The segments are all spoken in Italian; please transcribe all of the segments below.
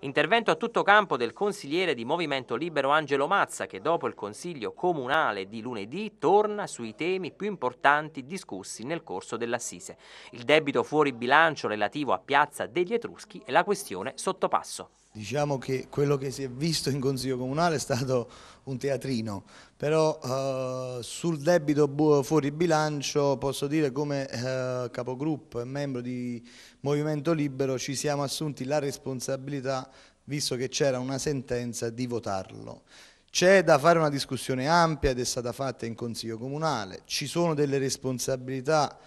Intervento a tutto campo del consigliere di Movimento Libero Angelo Mazza che dopo il Consiglio Comunale di lunedì torna sui temi più importanti discussi nel corso dell'Assise. Il debito fuori bilancio relativo a Piazza degli Etruschi e la questione sottopasso. Diciamo che quello che si è visto in Consiglio Comunale è stato un teatrino, però eh, sul debito fuori bilancio posso dire come eh, capogruppo e membro di Movimento Libero ci siamo assunti la responsabilità, visto che c'era una sentenza, di votarlo. C'è da fare una discussione ampia ed è stata fatta in Consiglio Comunale, ci sono delle responsabilità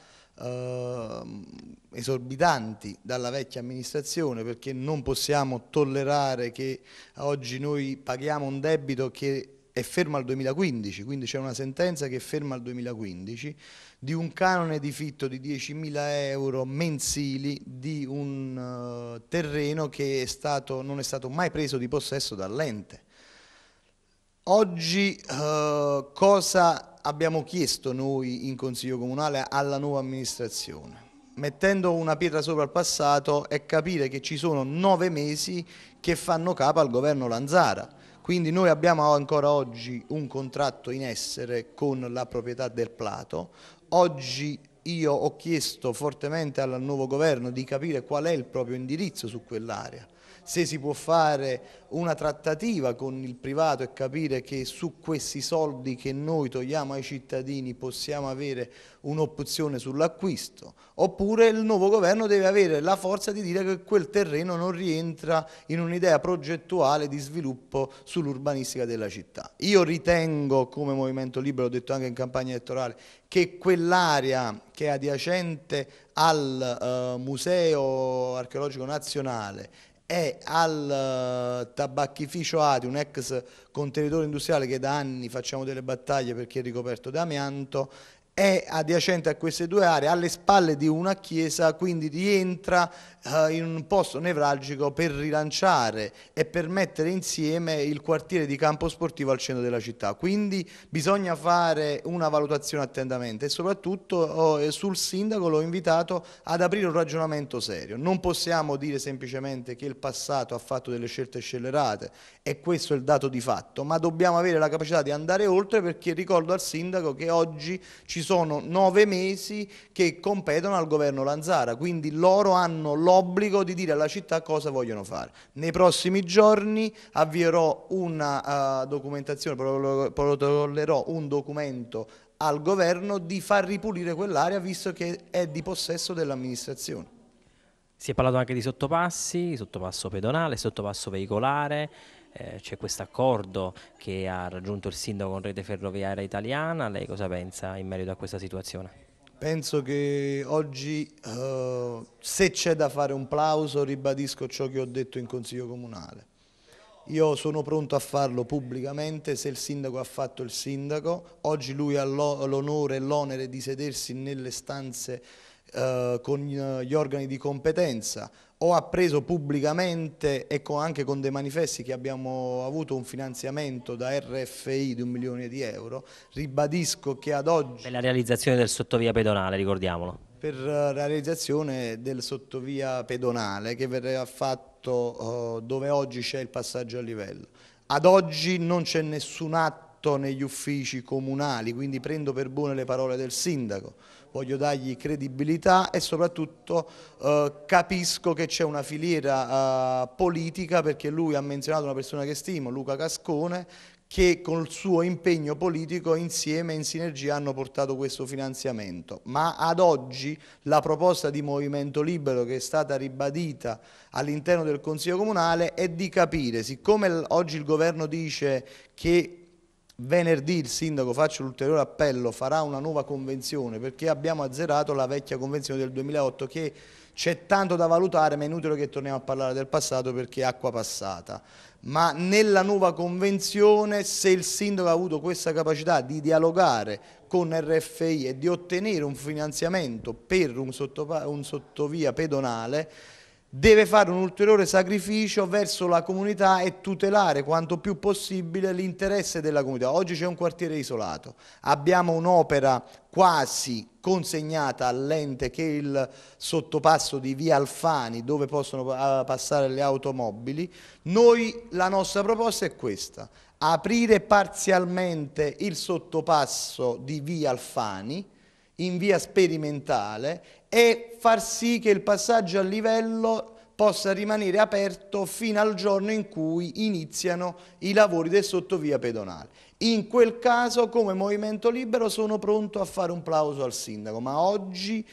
Ehm, esorbitanti dalla vecchia amministrazione perché non possiamo tollerare che oggi noi paghiamo un debito che è fermo al 2015, quindi c'è una sentenza che è ferma al 2015, di un canone di fitto di 10.000 euro mensili di un eh, terreno che è stato, non è stato mai preso di possesso dall'ente. Oggi eh, cosa abbiamo chiesto noi in Consiglio Comunale alla nuova amministrazione mettendo una pietra sopra il passato è capire che ci sono nove mesi che fanno capo al governo Lanzara. Quindi noi abbiamo ancora oggi un contratto in essere con la proprietà del Plato. Oggi io ho chiesto fortemente al nuovo governo di capire qual è il proprio indirizzo su quell'area se si può fare una trattativa con il privato e capire che su questi soldi che noi togliamo ai cittadini possiamo avere un'opzione sull'acquisto, oppure il nuovo governo deve avere la forza di dire che quel terreno non rientra in un'idea progettuale di sviluppo sull'urbanistica della città. Io ritengo come Movimento Libero, ho detto anche in campagna elettorale, che quell'area che è adiacente al eh, Museo Archeologico Nazionale e al eh, tabacchificio Adi, un ex contenitore industriale che da anni facciamo delle battaglie perché è ricoperto da amianto è adiacente a queste due aree, alle spalle di una chiesa, quindi rientra eh, in un posto nevralgico per rilanciare e per mettere insieme il quartiere di campo sportivo al centro della città. Quindi bisogna fare una valutazione attentamente e soprattutto oh, sul sindaco l'ho invitato ad aprire un ragionamento serio. Non possiamo dire semplicemente che il passato ha fatto delle scelte scellerate e questo è il dato di fatto, ma dobbiamo avere la capacità di andare oltre perché ricordo al sindaco che oggi ci sono sono nove mesi che competono al governo Lanzara, quindi loro hanno l'obbligo di dire alla città cosa vogliono fare. Nei prossimi giorni avvierò una uh, documentazione, protocollerò un documento al governo di far ripulire quell'area visto che è di possesso dell'amministrazione. Si è parlato anche di sottopassi, sottopasso pedonale, sottopasso veicolare, eh, c'è questo accordo che ha raggiunto il sindaco con Rete Ferroviaria Italiana, lei cosa pensa in merito a questa situazione? Penso che oggi eh, se c'è da fare un plauso ribadisco ciò che ho detto in Consiglio Comunale. Io sono pronto a farlo pubblicamente se il sindaco ha fatto il sindaco, oggi lui ha l'onore e l'onere di sedersi nelle stanze eh, con eh, gli organi di competenza, ho appreso pubblicamente e con, anche con dei manifesti che abbiamo avuto un finanziamento da RFI di un milione di euro, ribadisco che ad oggi... Per la realizzazione del sottovia pedonale, ricordiamolo. Per eh, la realizzazione del sottovia pedonale che verrà fatto eh, dove oggi c'è il passaggio a livello. Ad oggi non c'è nessun atto atto negli uffici comunali, quindi prendo per buone le parole del sindaco, voglio dargli credibilità e soprattutto eh, capisco che c'è una filiera eh, politica perché lui ha menzionato una persona che stimo, Luca Cascone, che col suo impegno politico insieme in sinergia hanno portato questo finanziamento, ma ad oggi la proposta di Movimento Libero che è stata ribadita all'interno del Consiglio Comunale è di capire, siccome oggi il governo dice che Venerdì il sindaco, faccio l'ulteriore appello, farà una nuova convenzione perché abbiamo azzerato la vecchia convenzione del 2008 che c'è tanto da valutare ma è inutile che torniamo a parlare del passato perché è acqua passata. Ma nella nuova convenzione se il sindaco ha avuto questa capacità di dialogare con RFI e di ottenere un finanziamento per un, un sottovia pedonale deve fare un ulteriore sacrificio verso la comunità e tutelare quanto più possibile l'interesse della comunità. Oggi c'è un quartiere isolato, abbiamo un'opera quasi consegnata all'ente che è il sottopasso di via Alfani dove possono eh, passare le automobili, noi la nostra proposta è questa, aprire parzialmente il sottopasso di via Alfani, in via sperimentale e far sì che il passaggio a livello possa rimanere aperto fino al giorno in cui iniziano i lavori del sottovia pedonale. In quel caso come Movimento Libero sono pronto a fare un plauso al sindaco, ma oggi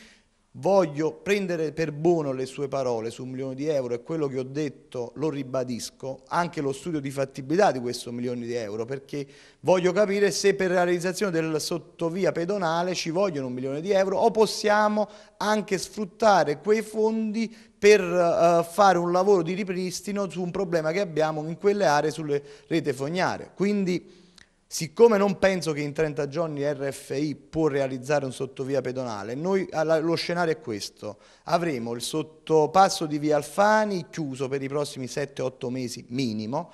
Voglio prendere per buono le sue parole su un milione di euro e quello che ho detto lo ribadisco, anche lo studio di fattibilità di questo milione di euro, perché voglio capire se per la realizzazione del sottovia pedonale ci vogliono un milione di euro o possiamo anche sfruttare quei fondi per uh, fare un lavoro di ripristino su un problema che abbiamo in quelle aree sulle rete fognarie. Quindi, Siccome non penso che in 30 giorni RFI può realizzare un sottovia pedonale, noi, ah, lo scenario è questo, avremo il sottopasso di Via Alfani chiuso per i prossimi 7-8 mesi minimo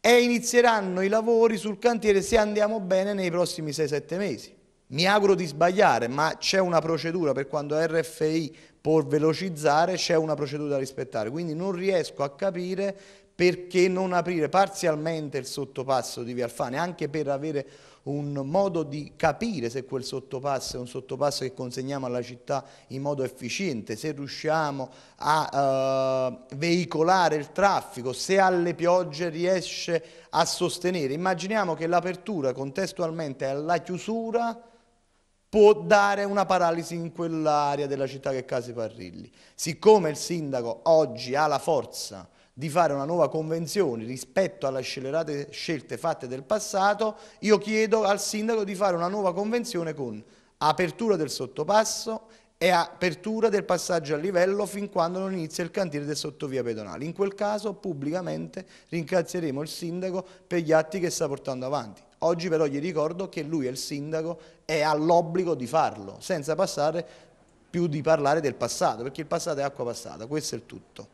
e inizieranno i lavori sul cantiere se andiamo bene nei prossimi 6-7 mesi. Mi auguro di sbagliare, ma c'è una procedura per quando RFI può velocizzare, c'è una procedura da rispettare, quindi non riesco a capire perché non aprire parzialmente il sottopasso di Via Vialfane, anche per avere un modo di capire se quel sottopasso è un sottopasso che consegniamo alla città in modo efficiente, se riusciamo a eh, veicolare il traffico, se alle piogge riesce a sostenere. Immaginiamo che l'apertura contestualmente alla chiusura può dare una paralisi in quell'area della città che è Casi Parrilli. Siccome il sindaco oggi ha la forza di fare una nuova convenzione rispetto alle scellerate scelte fatte del passato, io chiedo al sindaco di fare una nuova convenzione con apertura del sottopasso e apertura del passaggio a livello fin quando non inizia il cantiere del sottovia pedonale. In quel caso pubblicamente ringrazieremo il sindaco per gli atti che sta portando avanti. Oggi però gli ricordo che lui è il sindaco e ha l'obbligo di farlo, senza passare più di parlare del passato, perché il passato è acqua passata, questo è il tutto.